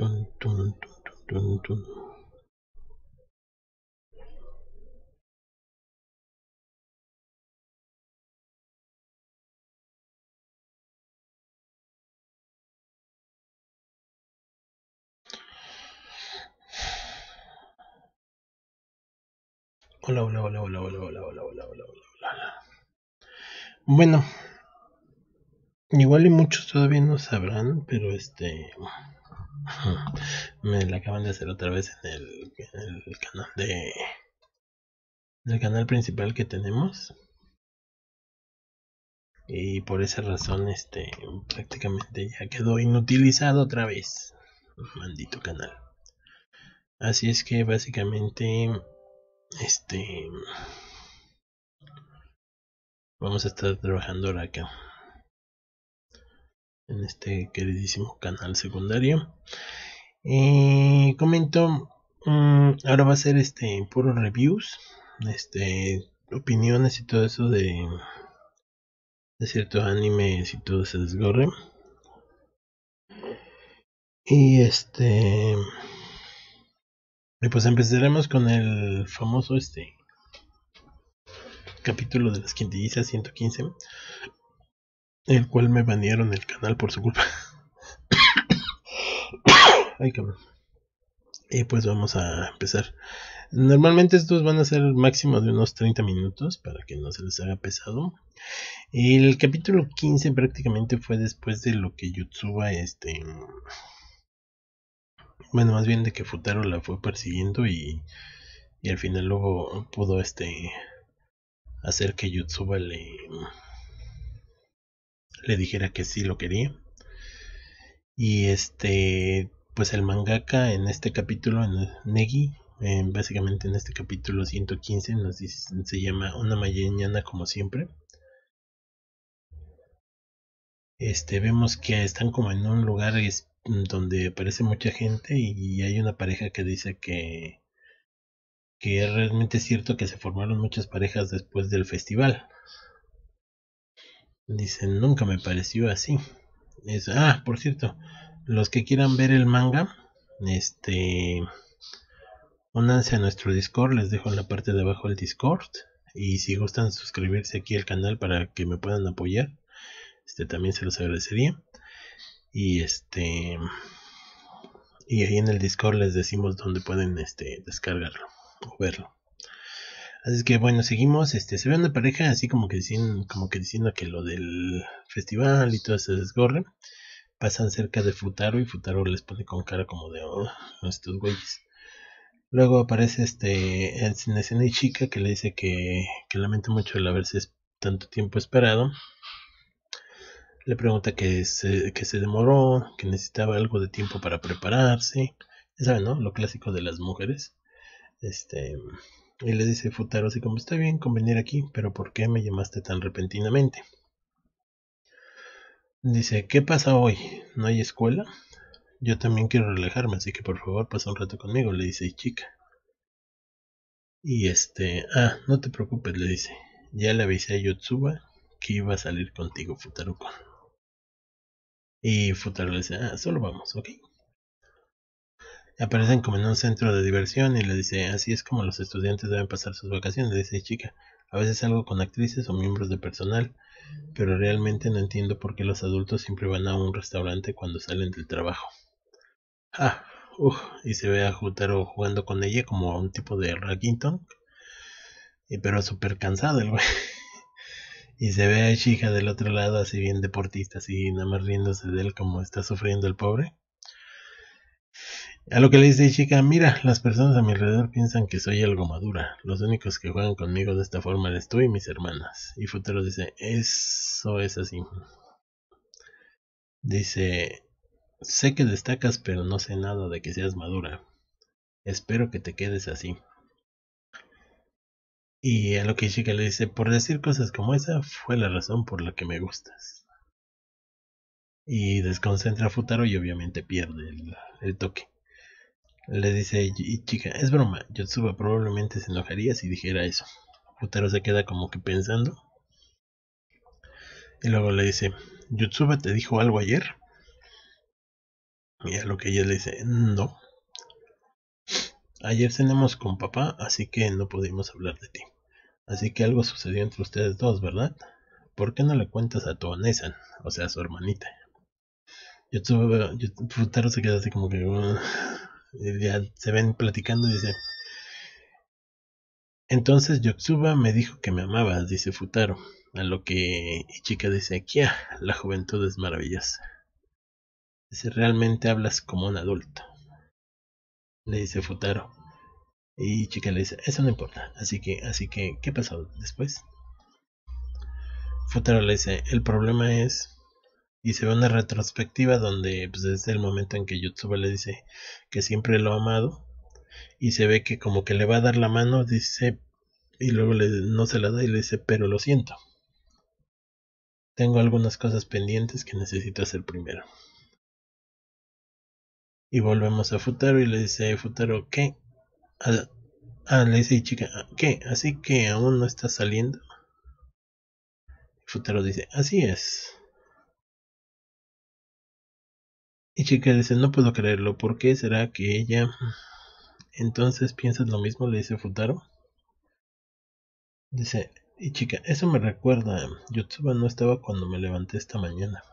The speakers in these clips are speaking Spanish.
Hola, Hola, Hola, hola, hola, hola, hola, hola, hola, hola, hola, hola, hola. Bueno, igual y muchos todavía no sabrán, pero este... Me la acaban de hacer otra vez en el, canal de... el canal principal que tenemos. Y por esa razón, este, prácticamente ya quedó inutilizado otra vez. Maldito canal. Así es que básicamente, este... Vamos a estar trabajando ahora acá en este queridísimo canal secundario. Eh, comento, mm, ahora va a ser este puro reviews, este opiniones y todo eso de, de ciertos animes y todo se desgorre. Y este pues empezaremos con el famoso este capítulo de las quintillizas 115 el cual me banearon el canal por su culpa. Ay, cabrón. Y pues vamos a empezar. Normalmente estos van a ser máximo de unos 30 minutos para que no se les haga pesado. El capítulo 15 prácticamente fue después de lo que Yutsuba este bueno, más bien de que Futaro la fue persiguiendo y, y al final luego pudo este hacer que Yutsuba le le dijera que sí lo quería. Y este, pues el mangaka en este capítulo, en Negi, básicamente en este capítulo 115 nos dice, se llama Una mañana como siempre. Este, vemos que están como en un lugar donde aparece mucha gente y, hay una pareja que dice que que realmente cierto que se formaron muchas parejas después del festival Dicen, nunca me pareció así. Es, ah, por cierto, los que quieran ver el manga, este, únanse a nuestro Discord, les dejo en la parte de abajo el Discord. Y si gustan suscribirse aquí al canal para que me puedan apoyar, este también se los agradecería. Y este, y ahí en el Discord les decimos dónde pueden este, descargarlo o verlo. Así que bueno, seguimos, este, se ve una pareja así como que diciendo, como que diciendo que lo del festival y todo se desgorre. Pasan cerca de Futaro y Futaro les pone con cara como de oh, estos güeyes. Luego aparece este el y chica que le dice que, lamenta mucho el haberse tanto tiempo esperado. Le pregunta que se, que se demoró, que necesitaba algo de tiempo para prepararse. Ya saben, ¿no? Lo clásico de las mujeres. Este y le dice Futaro así como está bien con venir aquí, pero ¿por qué me llamaste tan repentinamente? Dice, ¿qué pasa hoy? ¿No hay escuela? Yo también quiero relajarme, así que por favor pasa un rato conmigo, le dice chica. Y este, ah, no te preocupes, le dice. Ya le avisé a Yotsuba que iba a salir contigo, Futaruko. Y Futaro le dice, ah, solo vamos, ok aparecen como en un centro de diversión y le dice, así es como los estudiantes deben pasar sus vacaciones, dice chica, a veces algo con actrices o miembros de personal, pero realmente no entiendo por qué los adultos siempre van a un restaurante cuando salen del trabajo. Ah, uff, y se ve a Jutaro jugando con ella como un tipo de Raggington, pero súper cansado el güey. Y se ve a Chica del otro lado así bien deportista, así nada más riéndose de él como está sufriendo el pobre. A lo que le dice chica, mira, las personas a mi alrededor piensan que soy algo madura. Los únicos que juegan conmigo de esta forma eres tú y mis hermanas. Y Futaro dice, eso es así. Dice, sé que destacas, pero no sé nada de que seas madura. Espero que te quedes así. Y a lo que Chica le dice, por decir cosas como esa fue la razón por la que me gustas. Y desconcentra a Futaro y obviamente pierde el toque. Le dice chica... es broma, Yotsuba probablemente se enojaría si dijera eso. Futaro se queda como que pensando. Y luego le dice, Yotsuba te dijo algo ayer. Y a lo que ella le dice, no. Ayer cenamos con papá, así que no pudimos hablar de ti. Así que algo sucedió entre ustedes dos, ¿verdad? ¿Por qué no le cuentas a tu Anesan? O sea, a su hermanita. Yotsuba, Futaro se queda así como que... Eh, se ven platicando y dice, entonces Yotsuba me dijo que me amabas, dice Futaro, a lo que chica dice, aquí la juventud es maravillosa. realmente hablas como un adulto. Le dice Futaro. Y chica le dice, eso no importa. Así que, así que, ¿qué pasó después? Futaro le dice, el problema es y se ve una retrospectiva donde pues, el momento en que YouTube le dice que siempre lo ha amado y se ve que como que le va a dar la mano, dice, y luego no se la da y le dice, pero lo siento. Tengo algunas cosas pendientes que necesito hacer primero. Y volvemos a Futaro y le dice, Futaro, ¿qué? Ah, ah le dice, chica, ¿qué? Así que aún no está saliendo. Futaro dice, así es. Y Chica dice, no puedo creerlo, ¿por qué será que ella... Entonces piensas lo mismo, le dice Futaro. Dice, y chica, eso me recuerda, Yotsuba no estaba cuando me levanté esta mañana.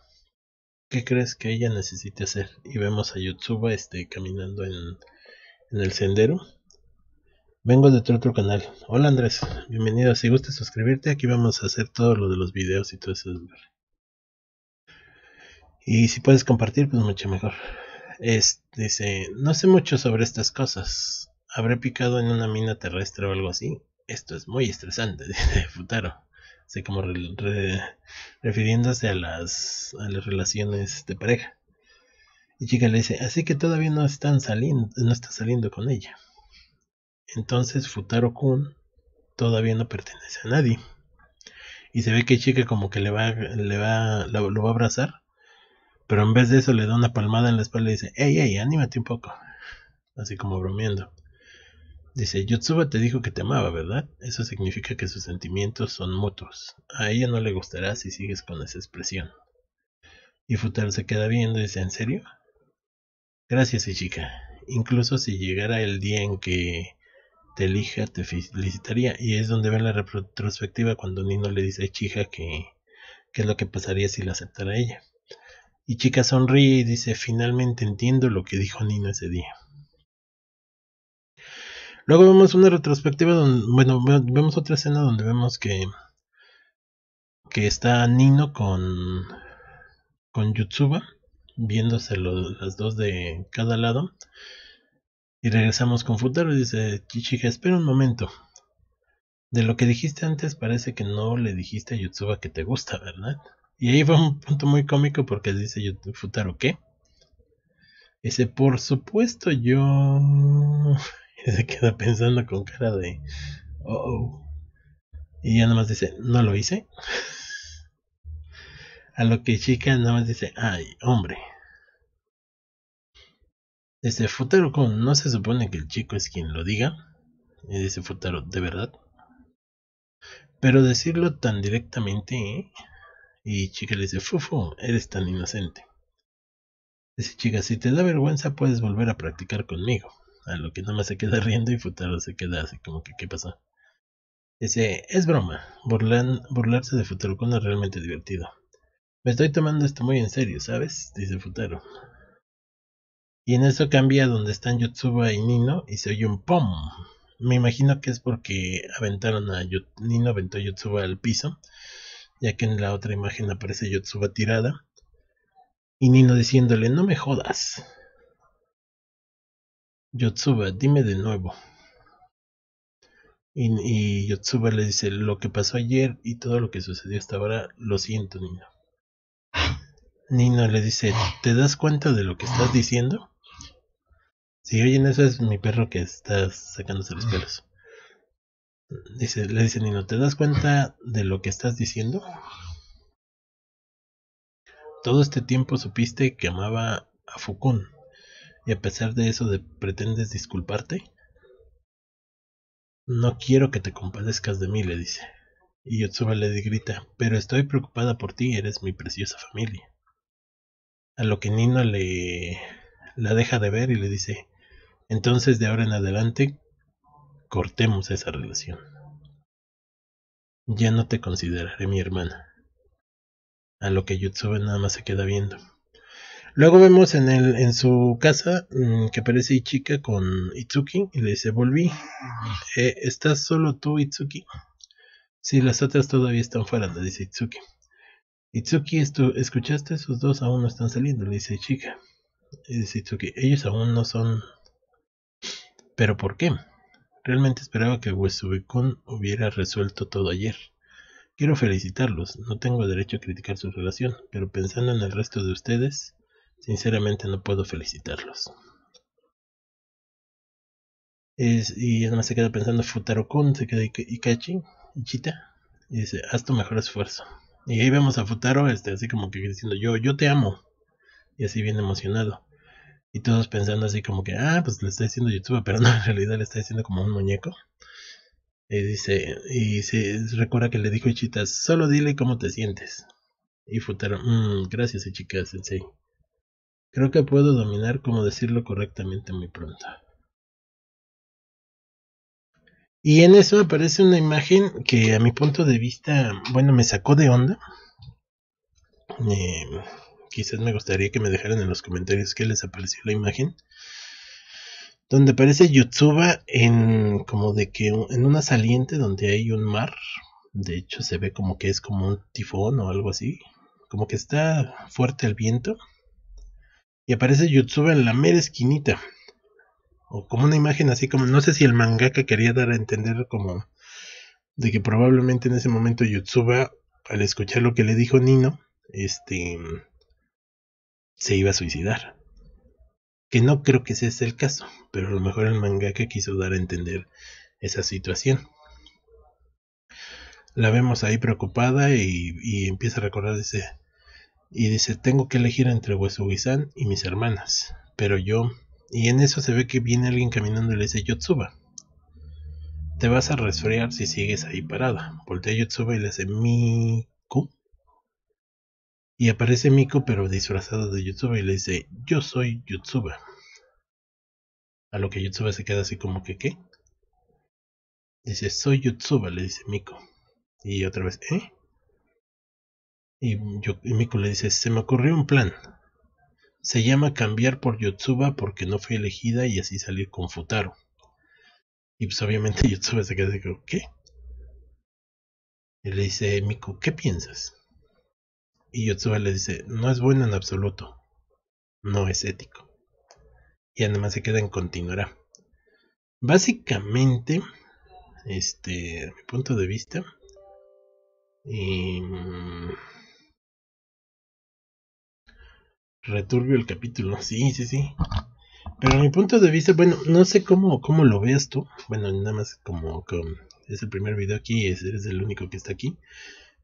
¿Qué crees que ella necesite hacer? Y vemos a Yotsuba este, caminando en, en el sendero. Vengo de otro, canal. Hola Andrés, bienvenido. Si gustas suscribirte, aquí vamos a hacer todo lo de los videos y todo eso. Y si puedes compartir, pues mucho mejor. dice, no sé mucho sobre estas cosas. ¿Habré picado en una mina terrestre o algo así? Esto es muy estresante, dice Futaro. Así como refiriéndose a las, a las relaciones de pareja. Y chica le dice, así que todavía no están saliendo, no está saliendo con ella. Entonces Futaro Kun todavía no pertenece a nadie. Y se ve que chica como que le va, le va, lo va a abrazar pero en vez de eso le da una palmada en la espalda y dice, hey, ey! anímate un poco. Así como bromeando. Dice, Yotsuba te dijo que te amaba, ¿verdad? Eso significa que sus sentimientos son mutuos. A ella no le gustará si sigues con esa expresión. Y Futaro se queda viendo y dice, ¿en serio? Gracias, chica Incluso si llegara el día en que te elija, te felicitaría. Y es donde ven la retrospectiva cuando Nino le dice a Chija que, qué es lo que pasaría si la aceptara ella. Y Chica sonríe y dice, finalmente entiendo lo que dijo Nino ese día. Luego vemos una retrospectiva donde, bueno, vemos otra escena donde vemos que que está Nino con con Yutsuba viéndose las dos de cada lado y regresamos con Futaro y dice chica espera un momento de lo que dijiste antes parece que no le dijiste a Yotsuba que te gusta, ¿verdad? Y ahí va un punto muy cómico porque dice Futaro, ¿qué? Dice, por supuesto yo... Y se queda pensando con cara de... Oh. Y ya nada más dice, no lo hice. A lo que chica nada más dice, ay, hombre. Dice, Futaro, ¿no se supone que el chico es quien lo diga? Y dice Futaro, ¿de verdad? Pero decirlo tan directamente, ¿eh? Y chica le dice, Fufu, eres tan inocente. Dice chica, si te da vergüenza puedes volver a practicar conmigo. A lo que nomás se queda riendo y Futaro se queda así como que, ¿qué pasó? Dice, es broma. burlarse de Futaro es realmente divertido. Me estoy tomando esto muy en serio, ¿sabes? Dice Futaro. Y en eso cambia donde están Yotsuba y Nino y se oye un pom me imagino que es porque aventaron a Nino aventó a Yotsuba al piso, ya que en la otra imagen aparece Yotsuba tirada. Y Nino diciéndole, no me jodas. Yotsuba, dime de nuevo. Y, y, Yotsuba le dice, lo que pasó ayer y todo lo que sucedió hasta ahora, lo siento, Nino. Nino le dice, ¿te das cuenta de lo que estás diciendo? Si oyen eso es mi perro que está sacándose los pelos. Dice, le dice Nino, ¿te das cuenta de lo que estás diciendo? Todo este tiempo supiste que amaba a Fukun. Y a pesar de eso pretendes disculparte. No quiero que te compadezcas de mí, le dice. Y Yotsuba le grita, pero estoy preocupada por ti, eres mi preciosa familia. A lo que Nino le la deja de ver y le dice, entonces de ahora en adelante, cortemos esa relación. Ya no te consideraré mi hermana. A lo que Yutsube nada más se queda viendo. Luego vemos en, el, en su casa mm, que aparece Ichika con Itsuki y le dice, volví, eh, ¿estás solo tú Itsuki? Sí, las otras todavía están fuera, le dice Itsuki. Itsuki, esto, ¿escuchaste? Sus dos aún no están saliendo, le dice Ichika. Y dice Itsuki, ellos aún no son ¿Pero por qué? Realmente esperaba que WSV-Kun hubiera resuelto todo ayer. Quiero felicitarlos, no tengo derecho a criticar su relación, pero pensando en el resto de ustedes, sinceramente no puedo felicitarlos. y además se queda pensando Futaro-kun, se queda Ikachi, Ichita, y dice, haz tu mejor esfuerzo. Y ahí vemos a Futaro, este, así como que diciendo, yo, yo te amo. Y así bien emocionado. Y todos pensando así como que, ah, pues le está diciendo YouTube, pero no, en realidad le está diciendo como un muñeco. Y dice, y se recuerda que le dijo chitas solo dile cómo te sientes. Y Futaro, mmm, gracias Ichika Sensei. Creo que puedo dominar cómo decirlo correctamente muy pronto. Y en eso aparece una imagen que a mi punto de vista, bueno, me sacó de onda. Eh, Quizás me gustaría que me dejaran en los comentarios qué les apareció la imagen. Donde aparece Yotsuba en como de que en una saliente donde hay un mar. De hecho se ve como que es como un tifón o algo así. Como que está fuerte el viento. Y aparece Yotsuba en la mera esquinita. O como una imagen así como no sé si el mangaka quería dar a entender como de que probablemente en ese momento Yotsuba al escuchar lo que le dijo Nino, este se iba a suicidar. Que no creo que ese sea el caso, pero a lo mejor el mangaka quiso dar a entender esa situación. La vemos ahí preocupada y, empieza a recordar ese... Y dice, tengo que elegir entre wesugi y mis hermanas. Pero yo... Y en eso se ve que viene alguien caminando y le dice, Yotsuba, te vas a resfriar si sigues ahí parada. Voltea Yotsuba y le dice, mi y aparece Miko, pero disfrazado de Yutsuba, y le dice, yo soy Yutsuba. A lo que Yutsuba se queda así como que, ¿qué? Dice, soy Yutsuba, le dice Miko. Y otra vez, ¿eh? Y, yo, Miko le dice, se me ocurrió un plan. Se llama cambiar por Yotsuba porque no fui elegida y así salir con Futaro. Y pues obviamente Yotsuba se queda así como, ¿qué? Y le dice, Miko... ¿qué piensas? Y Yotsuba le dice, no es bueno en absoluto. No es ético. Y además se queda en continuará. Básicamente, este, mi punto de vista, y, em, returbio el capítulo, sí, sí, sí. Pero mi punto de vista, bueno, no sé cómo, cómo lo veas tú. Bueno, nada más como, es el primer video aquí, es, eres el único que está aquí.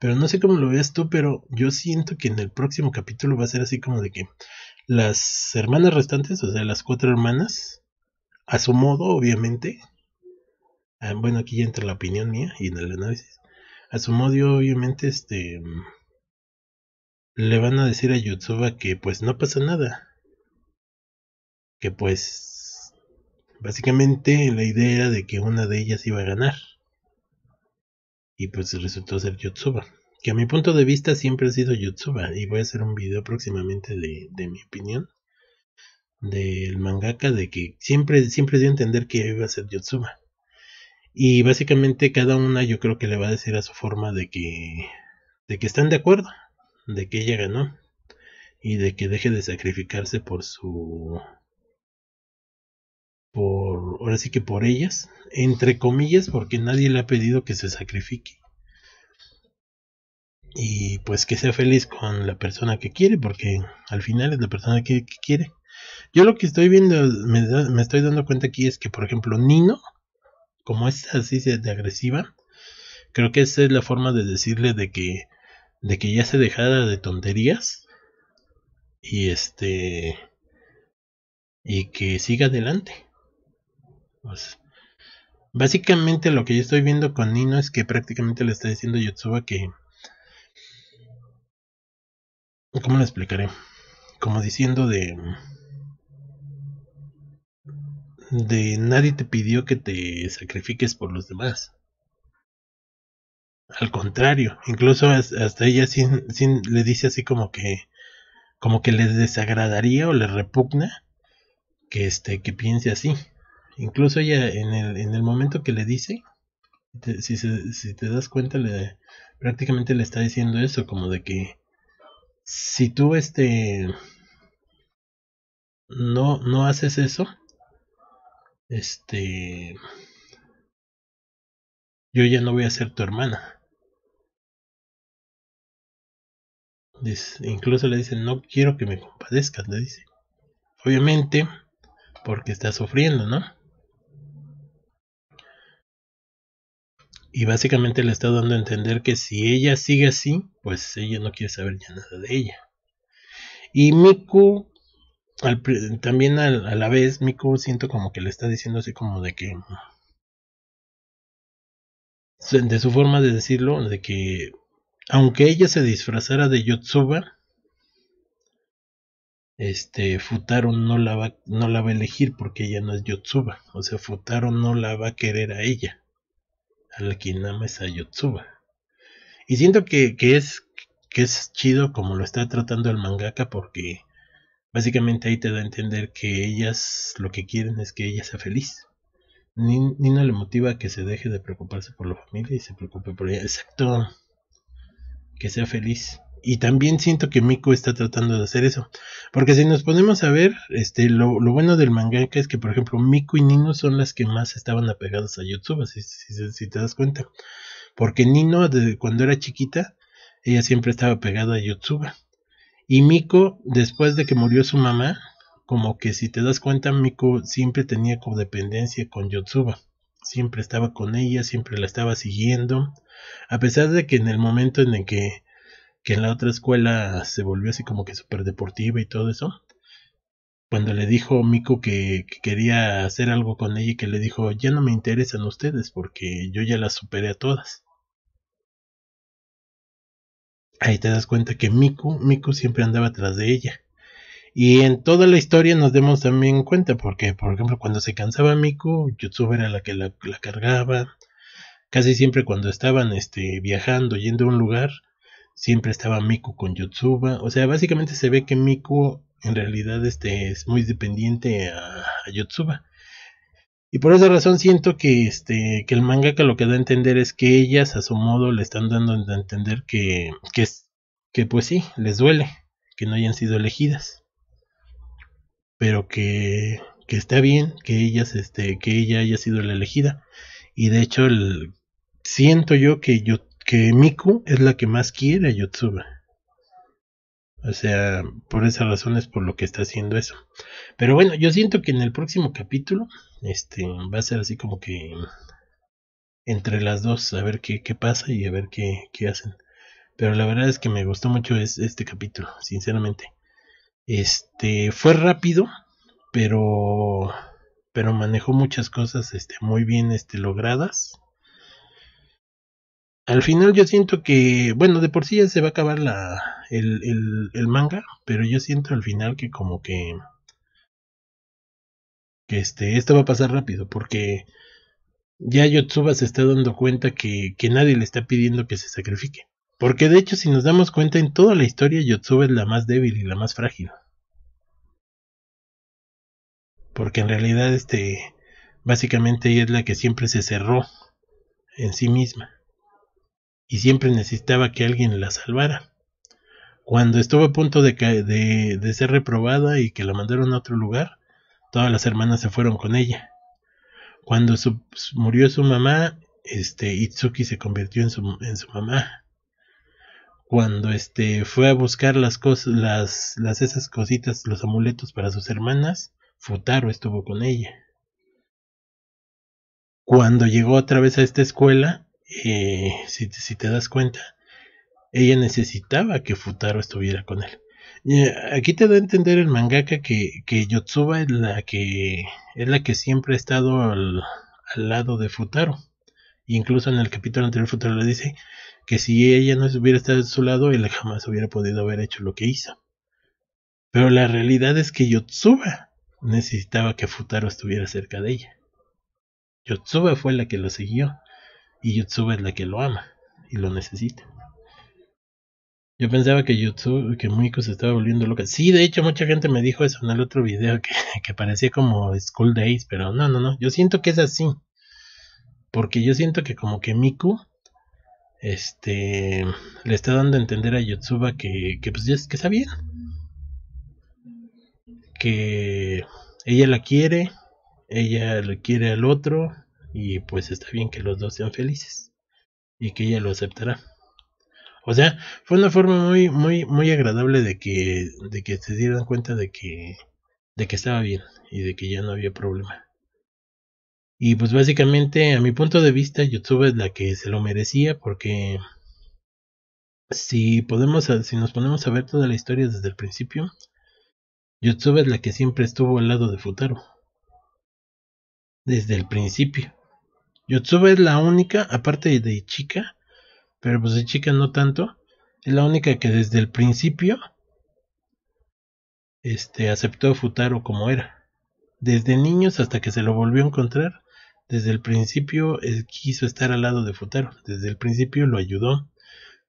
Pero no sé cómo lo ves tú, pero yo siento que en el próximo capítulo va a ser así como de que las hermanas restantes, o sea, las cuatro hermanas, a su modo, obviamente, ah, bueno, aquí ya entra la opinión mía y en el análisis, a su modo, obviamente, este, le van a decir a Yotsuba que pues no pasa nada, que pues, básicamente la idea de que una de ellas iba a ganar y pues resultó ser Yotsuba. Que a mi punto de vista siempre ha sido Yotsuba. Y voy a hacer un video próximamente de, mi opinión del mangaka de que siempre, siempre dio a entender que iba a ser Yotsuba. Y básicamente cada una yo creo que le va a decir a su forma de que, de que están de acuerdo, de que ella ganó y de que deje de sacrificarse por su por, ahora sí que por ellas, entre comillas, porque nadie le ha pedido que se sacrifique. Y pues que sea feliz con la persona que quiere, porque al final es la persona que, quiere. Yo lo que estoy viendo, me, me, estoy dando cuenta aquí es que, por ejemplo, Nino, como es así de agresiva, creo que esa es la forma de decirle de que, de que ya se dejara de tonterías y este y que siga adelante. Pues, básicamente lo que yo estoy viendo con Nino es que prácticamente le está diciendo Yotsuba que... ¿Cómo lo explicaré? Como diciendo de... De nadie te pidió que te sacrifiques por los demás. Al contrario, incluso hasta ella sin, le dice así como que como que les desagradaría o le repugna que este que piense así. Incluso ella en el, en el momento que le dice, si, si te das cuenta, le, prácticamente le está diciendo eso, como de que si tú este no, no haces eso, este yo ya no voy a ser tu hermana. incluso le dice, no quiero que me compadezcas, le dice. Obviamente, porque está sufriendo, ¿no? Y básicamente le está dando a entender que si ella sigue así, pues ella no quiere saber ya nada de ella. Y Miku, también a, la vez, Miku siento como que le está diciendo así como de que... De su forma de decirlo, de que aunque ella se disfrazara de Yotsuba, este Futaro no la va, no la va a elegir porque ella no es Yotsuba, o sea, Futaro no la va a querer a ella al quien ama Y siento que, que, es, que es chido como lo está tratando el mangaka porque básicamente ahí te da a entender que ellas lo que quieren es que ella sea feliz. Ni no le motiva a que se deje de preocuparse por la familia y se preocupe por ella. Exacto. Que sea feliz. Y también siento que Miko está tratando de hacer eso. Porque si nos ponemos a ver, este, lo, lo bueno del mangaka es que, por ejemplo, Miku y Nino son las que más estaban apegadas a Yotsuba, si, si, te das cuenta. Porque Nino, desde cuando era chiquita, ella siempre estaba pegada a Yotsuba. Y Miko, después de que murió su mamá, como que si te das cuenta, Miko siempre tenía codependencia con Yotsuba. Siempre estaba con ella, siempre la estaba siguiendo. A pesar de que en el momento en el que que en la otra escuela se volvió así como que súper deportiva y todo eso. Cuando le dijo Miku que, quería hacer algo con ella y que le dijo, ya no me interesan ustedes porque yo ya las superé a todas. Ahí te das cuenta que Miku, Miku siempre andaba atrás de ella. Y en toda la historia nos demos también cuenta, porque por ejemplo cuando se cansaba Miku, Yutsuba era la que la, cargaba. Casi siempre cuando estaban este, viajando, yendo a un lugar, siempre estaba Miku con Yotsuba. O sea, básicamente se ve que Miku en realidad este, es muy dependiente a, Yotsuba. Y por esa razón siento que, este, que el mangaka lo que da a entender es que ellas a su modo le están dando a entender que, que, que pues sí, les duele que no hayan sido elegidas. Pero que, que está bien que, ellas, este, que ella haya sido la elegida. Y de hecho el, siento yo que Yotsuba que Miku es la que más quiere a Yotsuba. O sea, por esa razón es por lo que está haciendo eso. Pero bueno, yo siento que en el próximo capítulo, este, va a ser así como que entre las dos, a ver qué, qué pasa y a ver qué, qué hacen. Pero la verdad es que me gustó mucho este capítulo, sinceramente. Este, fue rápido, pero, pero manejó muchas cosas, este, muy bien, este, logradas al final yo siento que, bueno, de por sí ya se va a acabar la, el, manga, pero yo siento al final que como que, que este, esto va a pasar rápido, porque ya Yotsuba se está dando cuenta que, que nadie le está pidiendo que se sacrifique. Porque de hecho, si nos damos cuenta, en toda la historia Yotsuba es la más débil y la más frágil. Porque en realidad, este, básicamente ella es la que siempre se cerró en sí misma y siempre necesitaba que alguien la salvara. Cuando estuvo a punto de, de ser reprobada y que la mandaron a otro lugar, todas las hermanas se fueron con ella. Cuando murió su mamá, este, Itsuki se convirtió en su, en su mamá. Cuando este, fue a buscar las las, las, esas cositas, los amuletos para sus hermanas, Futaro estuvo con ella. Cuando llegó otra vez a esta escuela, eh, si, te das cuenta, ella necesitaba que Futaro estuviera con él. Eh, aquí te da a entender el mangaka que, Yotsuba es la que, es la que siempre ha estado al, al lado de Futaro. Incluso en el capítulo anterior Futaro le dice que si ella no hubiera estado a su lado, él jamás hubiera podido haber hecho lo que hizo. Pero la realidad es que Yotsuba necesitaba que Futaro estuviera cerca de ella. Yotsuba fue la que lo siguió y Yutsuba es la que lo ama y lo necesita. Yo pensaba que YouTube, que se estaba volviendo loca. Sí, de hecho, mucha gente me dijo eso en el otro video que, parecía como School Days, pero no, no, no. Yo siento que es así. Porque yo siento que como que Miku este le está dando a entender a Yotsuba que, que pues ya que está Que ella la quiere, ella le quiere al otro, y pues está bien que los dos sean felices y que ella lo aceptará. O sea, fue una forma muy, muy, muy agradable de que, de que se dieran cuenta de que, de que estaba bien y de que ya no había problema. Y pues básicamente, a mi punto de vista, YouTube es la que se lo merecía porque si podemos, si nos ponemos a ver toda la historia desde el principio, YouTube es la que siempre estuvo al lado de Futaro. Desde el principio. Yotsuba es la única, aparte de chica, pero pues de chica no tanto, es la única que desde el principio este, aceptó a Futaro como era. Desde niños hasta que se lo volvió a encontrar, desde el principio él eh, quiso estar al lado de Futaro, desde el principio lo ayudó,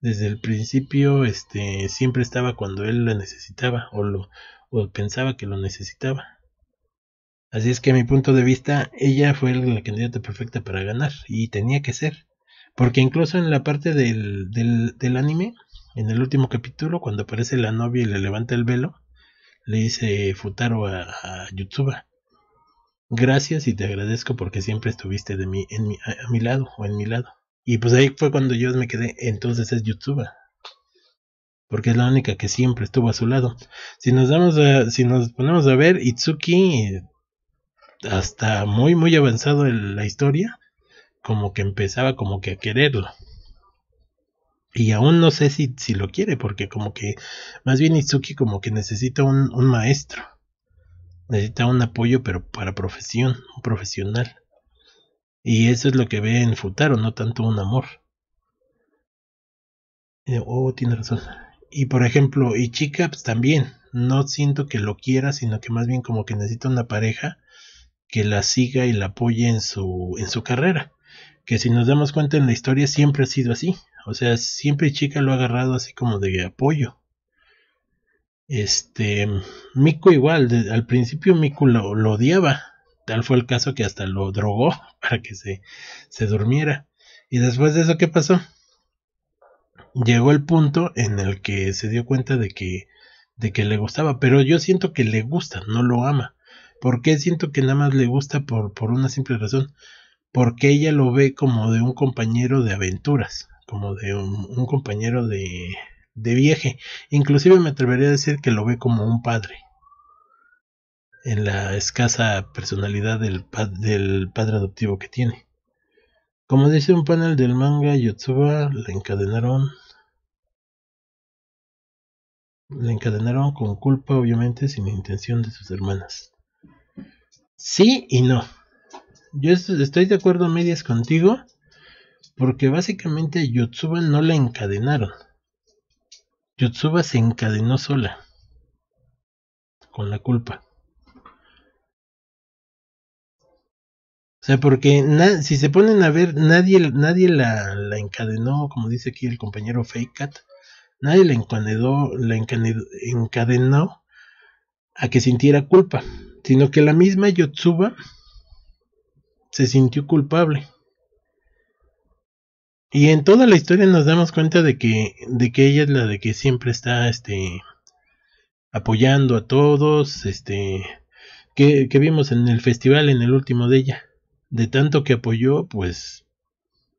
desde el principio este, siempre estaba cuando él lo necesitaba o, lo, o pensaba que lo necesitaba. Así es que a mi punto de vista, ella fue la candidata perfecta para ganar y tenía que ser. Porque incluso en la parte del, anime, en el último capítulo, cuando aparece la novia y le levanta el velo, le dice Futaro a, Yutsuba. Gracias y te agradezco porque siempre estuviste de mí, en mi, a, mi lado o en mi lado. Y pues ahí fue cuando yo me quedé, entonces es Yutsuba. Porque es la única que siempre estuvo a su lado. Si nos damos si nos ponemos a ver, Itsuki hasta muy, muy avanzado en la historia, como que empezaba como que a quererlo. Y aún no sé si, si lo quiere, porque como que, más bien Izuki como que necesita un, maestro. Necesita un apoyo, pero para profesión, un profesional. Y eso es lo que ve en Futaro, no tanto un amor. Eh, oh, tiene razón. Y por ejemplo, y Chica pues, también. No siento que lo quiera, sino que más bien como que necesita una pareja que la siga y la apoye en su, en su carrera. Que si nos damos cuenta en la historia siempre ha sido así. O sea, siempre Chica lo ha agarrado así como de apoyo. Este, Miku igual, al principio Miku lo, lo, odiaba. Tal fue el caso que hasta lo drogó para que se, se durmiera. Y después de eso, ¿qué pasó? Llegó el punto en el que se dio cuenta de que, de que le gustaba, pero yo siento que le gusta, no lo ama. ¿Por qué siento que nada más le gusta por, por una simple razón? Porque ella lo ve como de un compañero de aventuras, como de un, compañero de, de viaje. Inclusive me atrevería a decir que lo ve como un padre. En la escasa personalidad del, del padre adoptivo que tiene. Como dice un panel del manga, Yotsuba la encadenaron. La encadenaron con culpa, obviamente, sin intención de sus hermanas. Sí y no. Yo estoy de acuerdo medias contigo. Porque básicamente Yotsuba no la encadenaron. Yotsuba se encadenó sola. Con la culpa. O sea, porque si se ponen a ver, nadie, nadie la, encadenó, como dice aquí el compañero Fake Cat, nadie la encadenó, la encadenó a que sintiera culpa sino que la misma Yotsuba se sintió culpable. Y en toda la historia nos damos cuenta de que, de que ella es la de que siempre está este, apoyando a todos, este, que, que vimos en el festival, en el último de ella. De tanto que apoyó, pues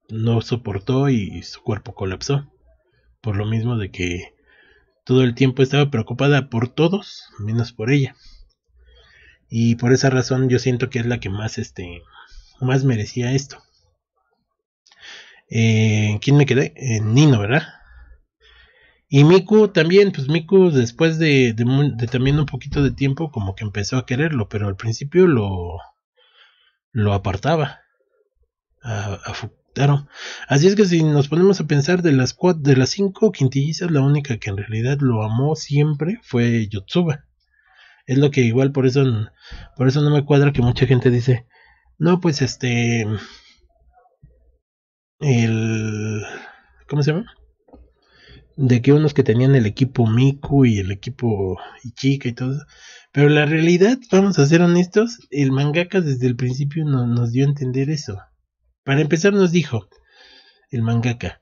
no soportó y su cuerpo colapsó. Por lo mismo de que todo el tiempo estaba preocupada por todos, menos por ella. Y por esa razón yo siento que es la que más, este, más merecía esto. Eh, ¿Quién me quedé? En Nino, ¿verdad? Y Miku también, pues Miku después de, también un poquito de tiempo como que empezó a quererlo, pero al principio lo, lo apartaba a, a Así es que si nos ponemos a pensar de las cuatro, de las cinco quintillizas, la única que en realidad lo amó siempre fue Yotsuba. Es lo que igual por eso por eso no me cuadra que mucha gente dice, "No, pues este el ¿cómo se llama? De que unos que tenían el equipo Miku y el equipo Ichika y todo Pero la realidad, vamos a ser honestos, el mangaka desde el principio no, nos dio a entender eso. Para empezar nos dijo el mangaka,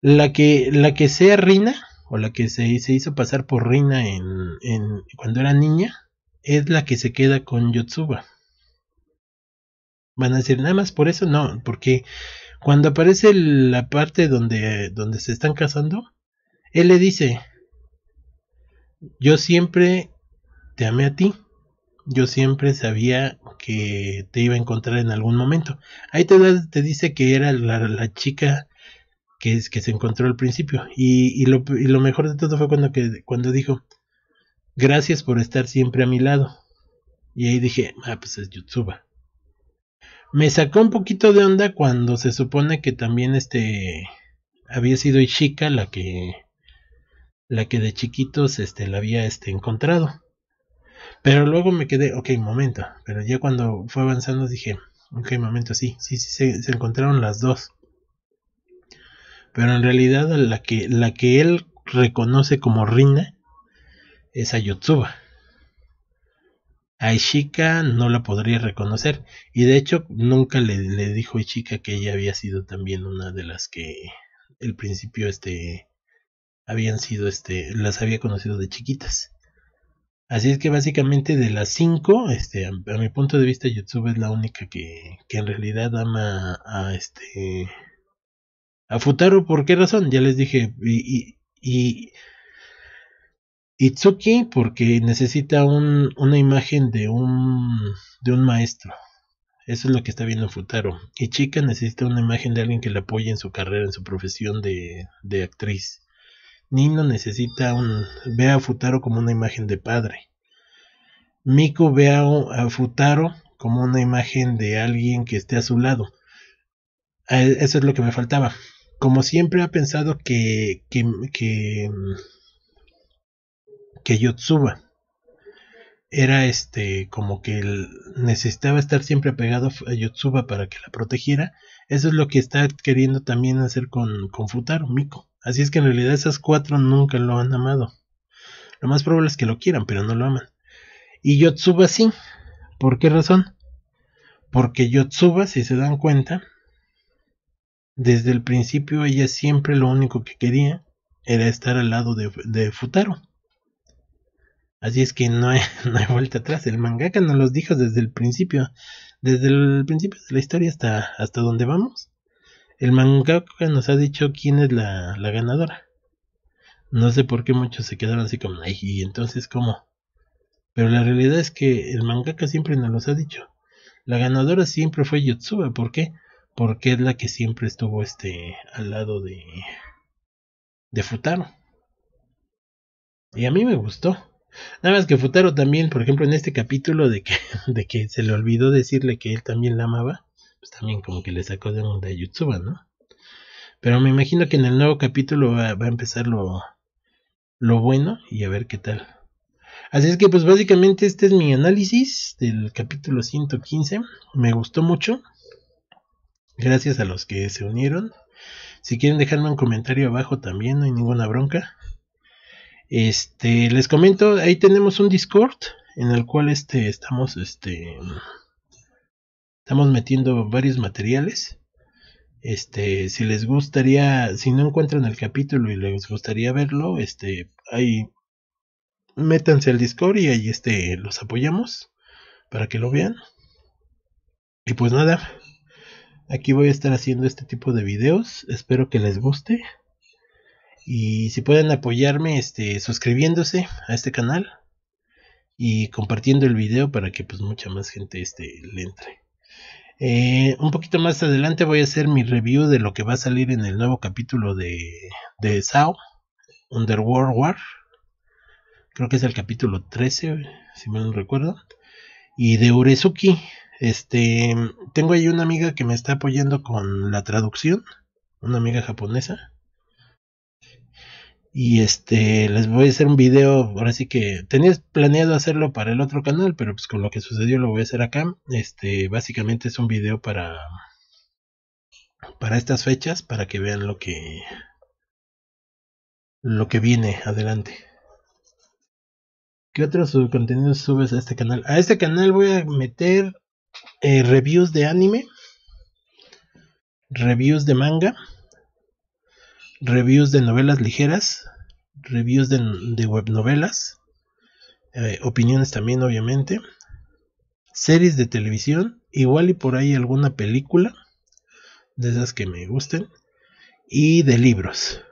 la que la que sea Rina o la que se, se hizo pasar por reina en, en, cuando era niña, es la que se queda con Yotsuba. Van a decir, nada más por eso no, porque cuando aparece la parte donde, donde se están casando, él le dice, yo siempre te amé a ti, yo siempre sabía que te iba a encontrar en algún momento. Ahí te, dice que era la, la chica que, se encontró al principio. Y, lo, mejor de todo fue cuando, dijo, gracias por estar siempre a mi lado. Y ahí dije, ah, pues es Yutsuba. Me sacó un poquito de onda cuando se supone que también este había sido Ishika la que la que de chiquitos este la había este encontrado. Pero luego me quedé, ok, momento. Pero ya cuando fue avanzando dije, ok, momento, sí, sí, sí, se encontraron las dos pero en realidad la que, la que él reconoce como Rina es a Yotsuba. A Ishika no la podría reconocer. Y de hecho, nunca le, le dijo Ishika que ella había sido también una de las que al principio este habían sido este las había conocido de chiquitas. Así es que básicamente de las cinco, este, a, mi punto de vista, Yotsuba es la única que, que en realidad ama a este a Futaro, ¿por qué razón? Ya les dije. Y, y, y Itsuki, porque necesita un, una imagen de un, de un maestro. Eso es lo que está viendo Futaro. Y Chica necesita una imagen de alguien que le apoye en su carrera, en su profesión de, actriz. Nino necesita un. Ve a Futaro como una imagen de padre. Miko ve a Futaro como una imagen de alguien que esté a su lado. Eso es lo que me faltaba como siempre ha pensado que, que, que, Yotsuba era este como que él necesitaba estar siempre pegado a Yotsuba para que la protegiera. Eso es lo que está queriendo también hacer con, con Futaro, Miko. Así es que en realidad esas cuatro nunca lo han amado. Lo más probable es que lo quieran, pero no lo aman. Y Yotsuba sí. ¿Por qué razón? Porque Yotsuba, si se dan cuenta, desde el principio ella siempre lo único que quería era estar al lado de, Futaro. Así es que no hay, vuelta atrás. El mangaka nos los dijo desde el principio. Desde el principio de la historia hasta, hasta donde vamos. El mangaka nos ha dicho quién es la, la ganadora. No sé por qué muchos se quedaron así como, ay, ¿y entonces cómo? Pero la realidad es que el mangaka siempre nos los ha dicho. La ganadora siempre fue Yotsuba. ¿Por qué? porque es la que siempre estuvo este al lado de de Futaro. Y a mí me gustó. Nada más que Futaro también, por ejemplo, en este capítulo de que, de que se le olvidó decirle que él también la amaba, pues también como que le sacó de onda a Yutsuba, ¿no? Pero me imagino que en el nuevo capítulo va, a empezar lo, lo bueno y a ver qué tal. Así es que pues básicamente este es mi análisis del capítulo 115. Me gustó mucho. Gracias a los que se unieron. Si quieren dejarme un comentario abajo también, no hay ninguna bronca. Este, les comento, ahí tenemos un Discord en el cual este estamos este estamos metiendo varios materiales. Este, si les gustaría, si no encuentran el capítulo y les gustaría verlo, este, ahí métanse al Discord y ahí este los apoyamos para que lo vean. Y pues nada, Aquí voy a estar haciendo este tipo de videos. Espero que les guste. Y si pueden apoyarme este, suscribiéndose a este canal y compartiendo el video para que pues mucha más gente este, le entre. Eh, un poquito más adelante voy a hacer mi review de lo que va a salir en el nuevo capítulo de, de SAO, Underworld War. Creo que es el capítulo 13, si mal no recuerdo. Y de Urezuki, este, tengo ahí una amiga que me está apoyando con la traducción, una amiga japonesa. Y este, les voy a hacer un video, ahora sí que tenía planeado hacerlo para el otro canal, pero pues con lo que sucedió lo voy a hacer acá. Este, básicamente es un video para para estas fechas para que vean lo que lo que viene adelante. ¿Qué otros contenidos subes a este canal? A este canal voy a meter eh, reviews de anime, reviews de manga, reviews de novelas ligeras, reviews de, web novelas, eh, opiniones también obviamente, series de televisión, igual y por ahí alguna película, de esas que me gusten, y de libros.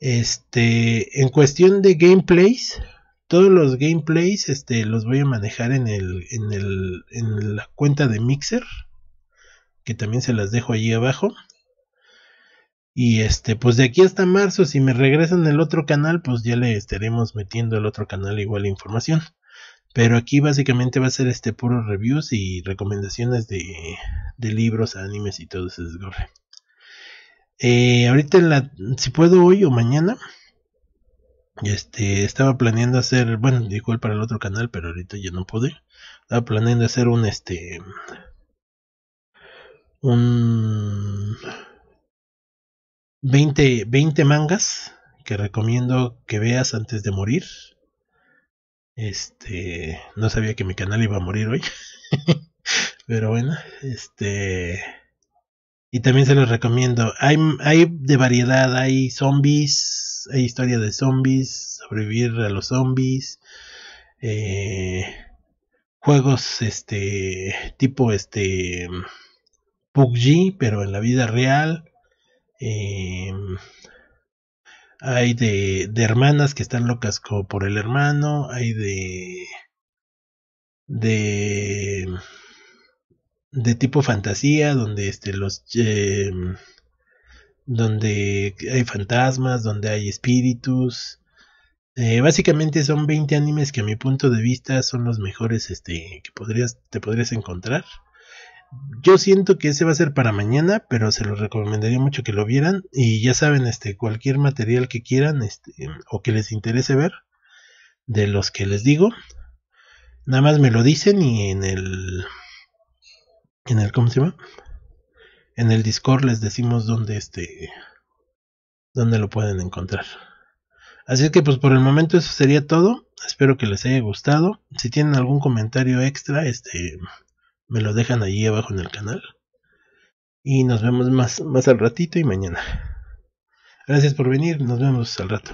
Este, en cuestión de gameplays, todos los gameplays este, los voy a manejar en, el, en, la cuenta de Mixer, que también se las dejo allí abajo. Y este, pues de aquí hasta marzo, si me regresan el otro canal, pues ya le estaremos metiendo el otro canal igual información. Pero aquí básicamente va a ser este puro reviews y recomendaciones de, libros, animes y todo ese desgorre. Eh, ahorita la, si puedo hoy o mañana, este, estaba planeando hacer, bueno, igual para el otro canal, pero ahorita ya no pude. Estaba planeando hacer un, este, un 20, 20 mangas que recomiendo que veas antes de morir. Este, no sabía que mi canal iba a morir hoy. pero bueno, este y también se los recomiendo. Hay, hay de variedad, hay zombies, hay historia de zombies, sobrevivir a los zombies, eh, juegos este tipo este PUBG, pero en la vida real. Em, hay de, de, hermanas que están locas por el hermano, hay de de de tipo fantasía, donde este, los... Em, donde hay fantasmas, donde hay espíritus. Eh, básicamente son 20 animes que a mi punto de vista son los mejores este, que podrías, te podrías encontrar. Yo siento que ese va a ser para mañana, pero se los recomendaría mucho que lo vieran. Y ya saben, este, cualquier material que quieran este, o que les interese ver, de los que les digo, nada más me lo dicen y en el en el cómo se llama en el Discord les decimos dónde este dónde lo pueden encontrar. Así que pues por el momento eso sería todo. Espero que les haya gustado. Si tienen algún comentario extra, este me lo dejan allí abajo en el canal. Y nos vemos más, más al ratito y mañana. Gracias por venir, nos vemos al rato.